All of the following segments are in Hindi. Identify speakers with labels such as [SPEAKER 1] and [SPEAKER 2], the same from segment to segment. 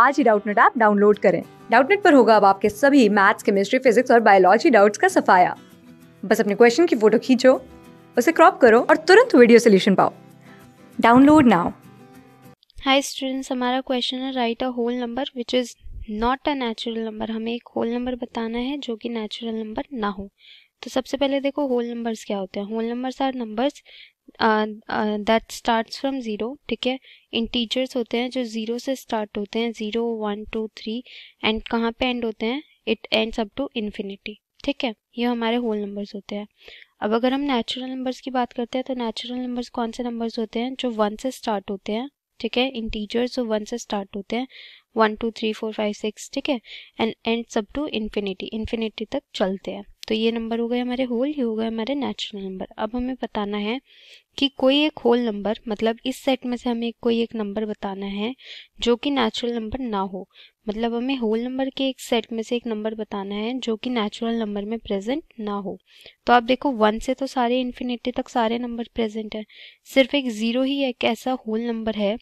[SPEAKER 1] आज ही डाउटनेट ऐप डाउनलोड करें डाउटनेट पर होगा अब आपके सभी मैथ्स केमिस्ट्री फिजिक्स और बायोलॉजी डाउट्स का सफाया बस अपने क्वेश्चन की फोटो खींचो उसे क्रॉप करो और तुरंत वीडियो सोल्यूशन पाओ डाउनलोड नाउ
[SPEAKER 2] हाई स्टूडेंट्स हमारा क्वेश्चन है write a whole number which is not a natural number हमें एक होल नंबर बताना है जो कि नेचुरल नंबर ना हो तो सबसे पहले देखो होल नंबर्स क्या होते हैं whole numbers are numbers that starts from zero ठीक है इंटीजर्स होते हैं जो ज़ीरो से स्टार्ट होते हैं zero one two three and कहाँ पे एंड होते हैं it ends up to infinity ठीक है ये हमारे होल नंबर्स होते हैं अब अगर हम नेचुरल नंबर्स की बात करते हैं तो नेचुरल नंबर्स कौन से नंबर्स होते हैं जो वन से स्टार्ट होते हैं ठीक है इंटीजर्स जो वन से स्टार्ट होते हैं one two three four five six ठीक है एंड एंड सब टू इन्फिनिटी इन्फिनिटी तक चलते हैं तो ये नंबर हो गए हमारे होल ये हो गए हमारे नेचुरल नंबर अब हमें बताना है कि कोई एक होल नंबर मतलब इस सेट में से हमें कोई एक नंबर बताना है जो कि नेचुरल नंबर ना हो मतलब हमें होल नंबर के एक सेट में से एक नंबर बताना है जो कि नेचुरल नंबर में प्रेजेंट ना हो तो आप देखो वन से तो सारे इन्फिनिटी तक सारे नंबर प्रेजेंट हैं सिर्फ एक ज़ीरो ही एक ऐसा होल नंबर है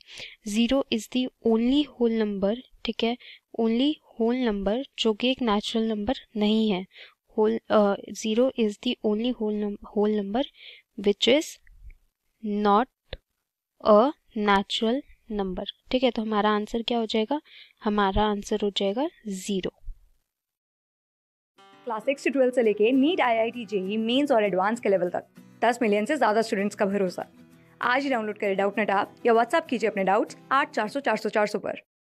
[SPEAKER 2] zero is the only whole number ठीक है ओनली होल नंबर जो कि एक नेचुरल नंबर नहीं है whole zero is the only whole whole number which is not a natural number ठीक है तो हमारा आंसर क्या हो जाएगा हमारा आंसर हो जाएगा ज़ीरो
[SPEAKER 1] क्लास सिक्स से ट्वेल्थ से लेके NEET IIT JEE mains और एडवांस के लेवल तक दस मिलियन से ज़्यादा स्टूडेंट्स का भरोसा आज ही डाउनलोड करें डाउट नेट आप या व्हाट्सअप कीजिए अपने डाउट्स आठ चार सौ चार सौ चार सौ पर